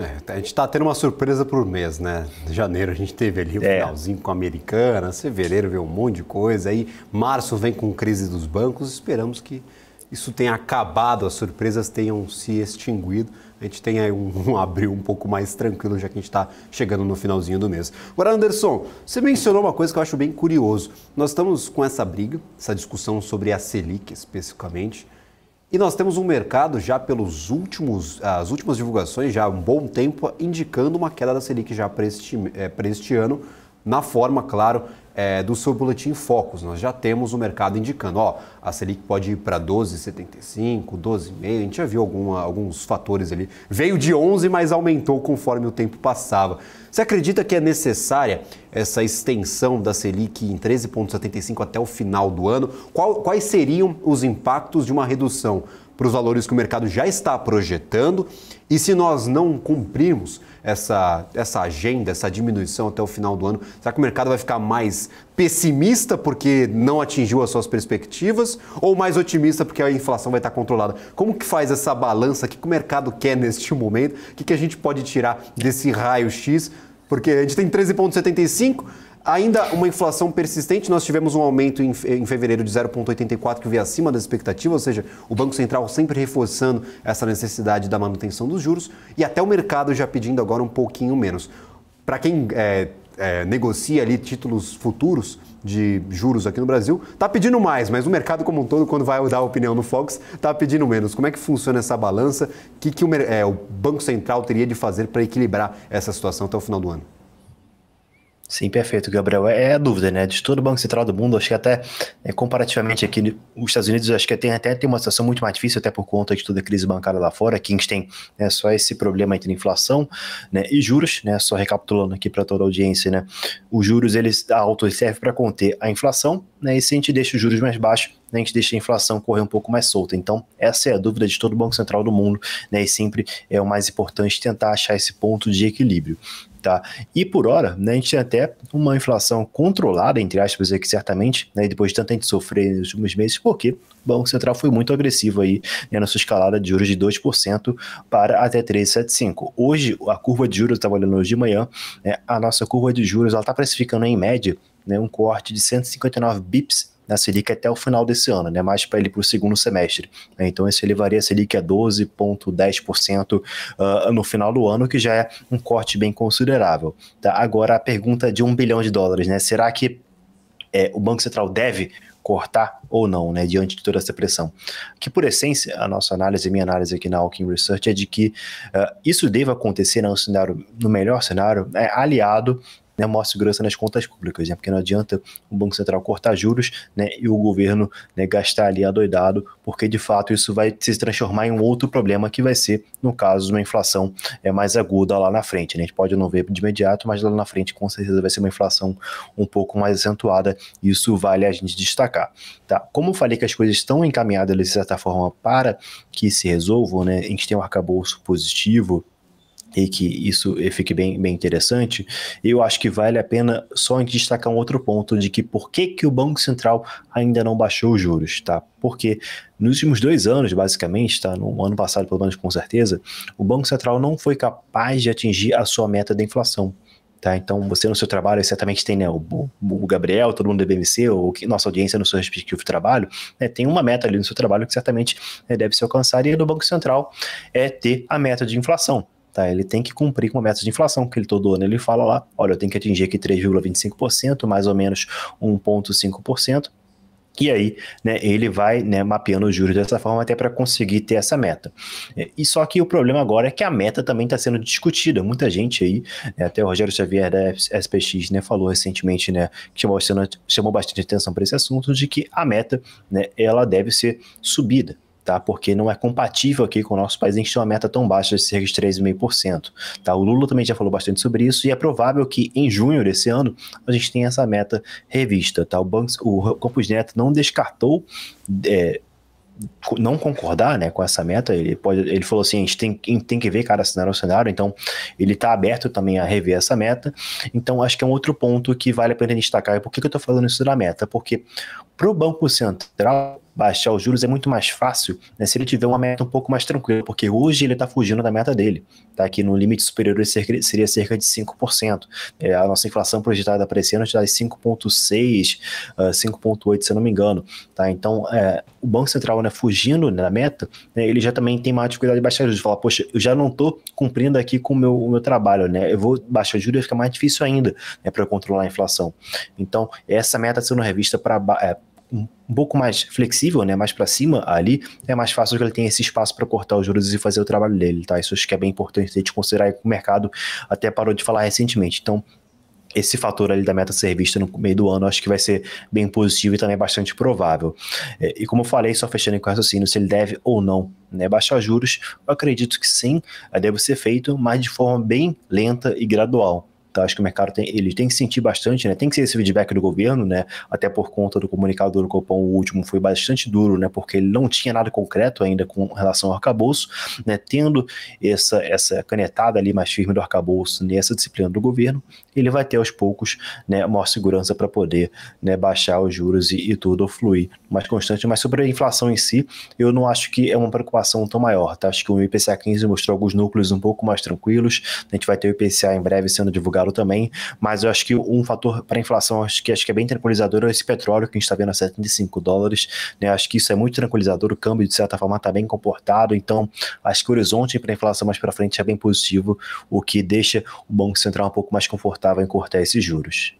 É, a gente está tendo uma surpresa por mês, né? De janeiro a gente teve ali o um é. finalzinho com a Americana, fevereiro veio um monte de coisa, aí março vem com crise dos bancos, esperamos que isso tenha acabado, as surpresas tenham se extinguido. A gente tenha um, um abril um pouco mais tranquilo, já que a gente está chegando no finalzinho do mês. Agora, Anderson, você mencionou uma coisa que eu acho bem curioso. Nós estamos com essa briga, essa discussão sobre a Selic especificamente, e nós temos um mercado já pelos últimos, as últimas divulgações, já há um bom tempo, indicando uma queda da Selic já para este, é, para este ano, na forma, claro, é, do seu boletim Focus. Nós já temos o mercado indicando, ó, a Selic pode ir para 12,75, 12,5, a gente já viu alguma, alguns fatores ali. Veio de 11, mas aumentou conforme o tempo passava. Você acredita que é necessária essa extensão da Selic em 13,75 até o final do ano? Qual, quais seriam os impactos de uma redução para os valores que o mercado já está projetando? E se nós não cumprirmos essa, essa agenda, essa diminuição até o final do ano, será que o mercado vai ficar mais pessimista porque não atingiu as suas perspectivas ou mais otimista porque a inflação vai estar controlada? Como que faz essa balança? O que o mercado quer neste momento? O que, que a gente pode tirar desse raio-x porque a gente tem 13,75%, ainda uma inflação persistente. Nós tivemos um aumento em, fevereiro de 0,84 que veio acima das expectativas, ou seja, o Banco Central sempre reforçando essa necessidade da manutenção dos juros e até o mercado já pedindo agora um pouquinho menos. Para quem é, é, negocia ali títulos futuros de juros aqui no Brasil, está pedindo mais, mas o mercado como um todo, quando vai dar opinião no Fox, está pedindo menos. Como é que funciona essa balança? O que, que o, é, o Banco Central teria de fazer para equilibrar essa situação até o final do ano? Sim, perfeito, Gabriel. É, é a dúvida, né? De todo o Banco Central do mundo, acho que até é, comparativamente aqui, os Estados Unidos, acho que tem, até tem uma situação muito mais difícil, até por conta de toda a crise bancária lá fora. Aqui a gente tem né, só esse problema entre inflação né, e juros, né? Só recapitulando aqui para toda a audiência, né? Os juros, eles, a alta serve para conter a inflação, né? E se a gente deixa os juros mais baixos, né, a gente deixa a inflação correr um pouco mais solta. Então, essa é a dúvida de todo o Banco Central do mundo, né? E sempre é o mais importante tentar achar esse ponto de equilíbrio tá? E por hora, né, a gente tem até uma inflação controlada, entre aspas, aqui certamente, né, depois de tanto a gente sofrer nos últimos meses, porque o Banco Central foi muito agressivo aí né, na sua escalada de juros de 2% para até 3,75%. Hoje, a curva de juros, eu estava olhando hoje de manhã, né, a nossa curva de juros, ela está precificando em média né, um corte de 159 bips na Selic até o final desse ano, né? Mais para ele para o segundo semestre. Então isso elevaria a Selic a 12,10% uh, no final do ano, que já é um corte bem considerável. Tá? Agora a pergunta de um bilhão de dólares, né? Será que é, o Banco Central deve cortar ou não, né, diante de toda essa pressão. Que por essência, a nossa análise, minha análise aqui na Alkin Research é de que uh, isso deve acontecer no, né? cenário, no melhor cenário, né, aliado né, maior segurança nas contas públicas, né, porque não adianta o Banco Central cortar juros né, e o governo né, gastar ali adoidado, porque de fato isso vai se transformar em um outro problema que vai ser, no caso, uma inflação é, mais aguda lá na frente. Né? A gente pode não ver de imediato, mas lá na frente com certeza vai ser uma inflação um pouco mais acentuada, e isso vale a gente destacar. Tá? Como eu falei que as coisas estão encaminhadas de certa forma para que se resolvam, né? a gente tem um arcabouço positivo e que isso eh, fique bem, bem interessante, eu acho que vale a pena só destacar um outro ponto de que por que, que o Banco Central ainda não baixou os juros, tá? Porque nos últimos dois anos, basicamente, tá? No ano passado, pelo menos com certeza, o Banco Central não foi capaz de atingir a sua meta de inflação. Tá? Então, você no seu trabalho certamente tem né, o, o, Gabriel, todo mundo do BMC, ou que, nossa audiência no seu respectivo trabalho, né, tem uma meta ali no seu trabalho que certamente né, deve ser alcançada, e do Banco Central é ter a meta de inflação tá? Ele tem que cumprir com a meta de inflação, que ele todo ano ele fala lá, olha, eu tenho que atingir aqui 3,25%, mais ou menos 1,5%. E aí, né, ele vai né, mapeando os juros dessa forma até para conseguir ter essa meta. É, e só que o problema agora é que a meta também está sendo discutida. Muita gente aí, né, até o Rogério Xavier da SPX né, falou recentemente, né, que chamou, chamou bastante atenção para esse assunto, de que a meta né, ela deve ser subida tá? Porque não é compatível aqui com o nosso país a gente ter uma meta tão baixa de cerca de 3,5%, tá? O Lula também já falou bastante sobre isso e é provável que em junho desse ano a gente tenha essa meta revista, tá? O, Banks, o Campos Neto não descartou é, não concordar né, com essa meta, ele pode, ele falou assim, a gente tem, tem que ver cada cenário ao cenário, então ele está aberto também a rever essa meta, então acho que é um outro ponto que vale a pena destacar, e é por que, que eu estou falando isso da meta? Porque para o Banco Central, baixar os juros é muito mais fácil né, se ele tiver uma meta um pouco mais tranquila, porque hoje ele está fugindo da meta dele, tá? que no limite superior seria cerca de 5%. É, a nossa inflação projetada para esse ano está em 5,6%, 5,8%, ah, se eu não me engano. Tá? Então, é, o Banco Central né, fugindo né, da meta, né, ele já também tem mais dificuldade de baixar juros. Fala, poxa, eu já não estou cumprindo aqui com o meu, o meu trabalho, né? eu vou baixar juros e fica mais difícil ainda né, para eu controlar a inflação. Então, essa meta tá sendo revista para é, um pouco mais flexível, né, mais para cima ali, é mais fácil que ele tenha esse espaço para cortar os juros e fazer o trabalho dele, tá? Isso acho que é bem importante a gente considerar que o mercado até parou de falar recentemente. Então, esse fator ali da meta ser vista no meio do ano, acho que vai ser bem positivo e também bastante provável. É, e como eu falei, só fechando com o raciocínio, se ele deve ou não né, baixar juros, eu acredito que sim, deve ser feito, mas de forma bem lenta e gradual. Então, acho que o mercado tem, ele tem que sentir bastante, né? Tem que ser esse feedback do governo, né? Até por conta do comunicado do Copom, o último foi bastante duro, né? Porque ele não tinha nada concreto ainda com relação ao arcabouço, né? Tendo essa, essa canetada ali mais firme do arcabouço nessa disciplina do governo, ele vai ter aos poucos, né? Maior segurança para poder, né? Baixar os juros e, e tudo fluir mais constante. Mas sobre a inflação em si, eu não acho que é uma preocupação tão maior, tá? Acho que o IPCA 15 mostrou alguns núcleos um pouco mais tranquilos. A gente vai ter o IPCA em breve sendo divulgado claro, também. Mas eu acho que um fator para inflação, acho que, acho que é bem tranquilizador, é esse petróleo que a gente está vendo a 75 dólares. Né? Acho que isso é muito tranquilizador. O câmbio, de certa forma, está bem comportado. Então, acho que o horizonte para inflação mais para frente é bem positivo, o que deixa o Banco Central um pouco mais confortável em cortar esses juros.